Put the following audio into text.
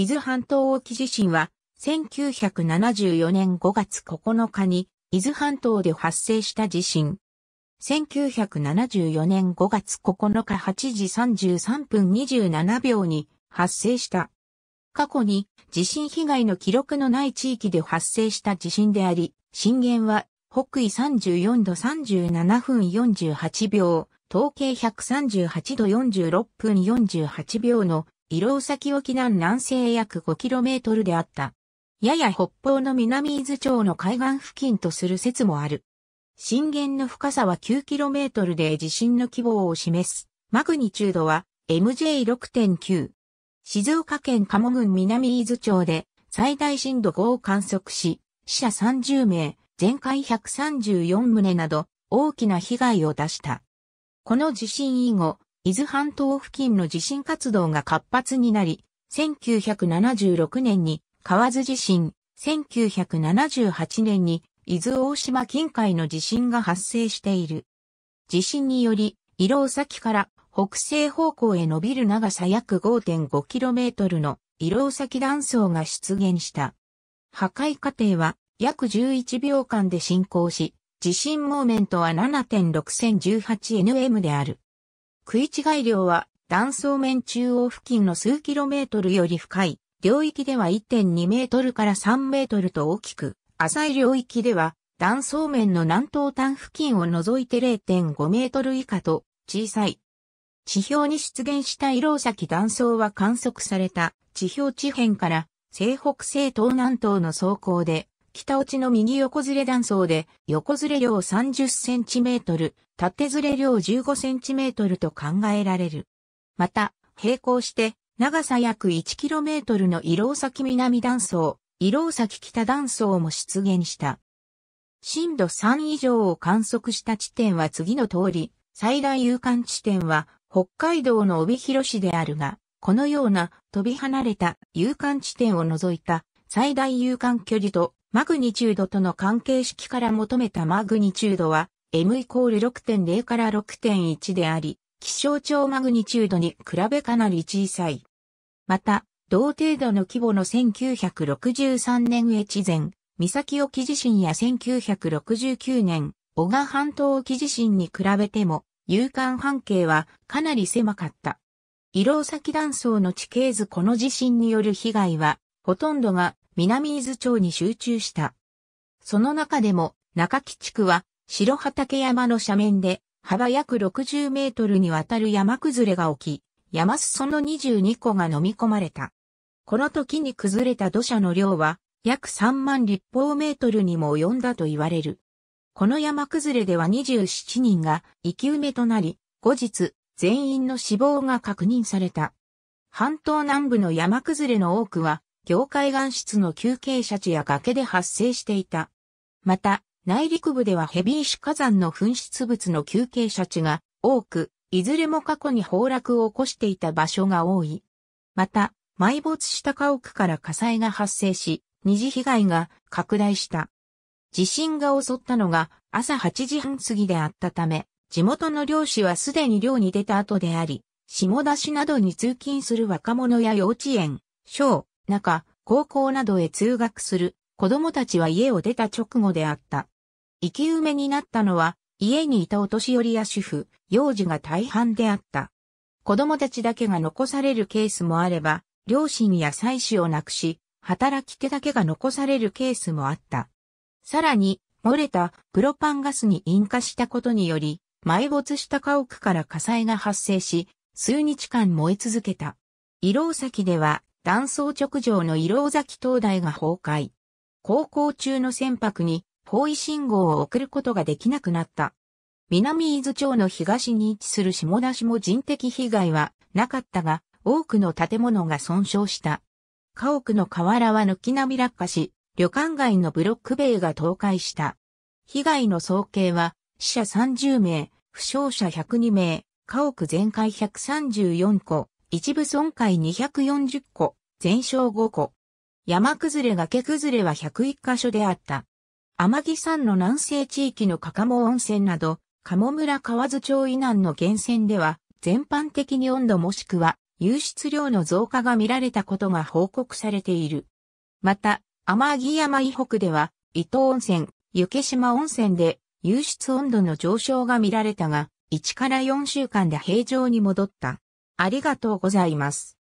伊豆半島沖地震は、1974年5月9日に、伊豆半島で発生した地震。1974年5月9日8時33分27秒に発生した。過去に地震被害の記録のない地域で発生した地震であり、震源は北緯34度37分48秒、統計138度46分48秒の伊老崎沖南南西約 5km であった。やや北方の南伊豆町の海岸付近とする説もある。震源の深さは 9km で地震の規模を示す。マグニチュードは MJ6.9。静岡県鴨郡南伊豆町で最大震度5を観測し、死者30名、全壊134棟など大きな被害を出した。この地震以後、伊豆半島付近の地震活動が活発になり、1976年に河津地震、1978年に伊豆大島近海の地震が発生している。地震により、伊老先から北西方向へ伸びる長さ約 5.5km の伊老先断層が出現した。破壊過程は約11秒間で進行し、地震モーメントは 7.6018nm である。食い違い量は断層面中央付近の数キロメートルより深い領域では1.2メートルから3メートルと大きく、浅い領域では断層面の南東端付近を除いて0.5メートル以下と小さい。地表に出現した色先断層は観測された地表地辺から西北西東南東の走行で北落ちの右横ずれ断層で、横ずれ量30センチメートル、縦ずれ量15センチメートルと考えられる。また、並行して、長さ約1キロメートルの色崎南断層、色崎北断層も出現した。震度3以上を観測した地点は次の通り、最大有感地点は北海道の帯広市であるが、このような飛び離れた有感地点を除いた最大有感距離とマグニチュードとの関係式から求めたマグニチュードは M イコール6.0から6.1であり、気象庁マグニチュードに比べかなり小さい。また、同程度の規模の1963年越前、三崎沖地震や1969年、小賀半島沖地震に比べても、有感半径はかなり狭かった。色先断層の地形図この地震による被害は、ほとんどが南伊豆町に集中した。その中でも、中木地区は、白畑山の斜面で、幅約60メートルにわたる山崩れが起き、山裾の22個が飲み込まれた。この時に崩れた土砂の量は、約3万立方メートルにも及んだと言われる。この山崩れでは27人が生き埋めとなり、後日、全員の死亡が確認された。半島南部の山崩れの多くは、境界岩質の休憩者地や崖で発生していた。また、内陸部ではヘビーシ火山の噴出物の休憩者地が多く、いずれも過去に崩落を起こしていた場所が多い。また、埋没した家屋から火災が発生し、二次被害が拡大した。地震が襲ったのが朝8時半過ぎであったため、地元の漁師はすでに漁に出た後であり、下田市などに通勤する若者や幼稚園、小、中、高校などへ通学する子供たちは家を出た直後であった。生き埋めになったのは、家にいたお年寄りや主婦、幼児が大半であった。子供たちだけが残されるケースもあれば、両親や妻子を亡くし、働き手だけが残されるケースもあった。さらに、漏れたプロパンガスに引火したことにより、埋没した家屋から火災が発生し、数日間燃え続けた。移動先では断層直上の色尾崎灯台が崩壊。航行中の船舶に方位信号を送ることができなくなった。南伊豆町の東に位置する下田市も人的被害はなかったが、多くの建物が損傷した。家屋の瓦は軒並み落下し、旅館街のブロック塀が倒壊した。被害の総計は、死者30名、負傷者102名、家屋全壊134個、一部損壊240個、全焼5個。山崩れ崖崩れは101箇所であった。天城山の南西地域の加茂温泉など、鴨村河津町以南の源泉では、全般的に温度もしくは、湧出量の増加が見られたことが報告されている。また、天城山以北では、伊東温泉、湯島温泉で、湧出温度の上昇が見られたが、1から4週間で平常に戻った。ありがとうございます。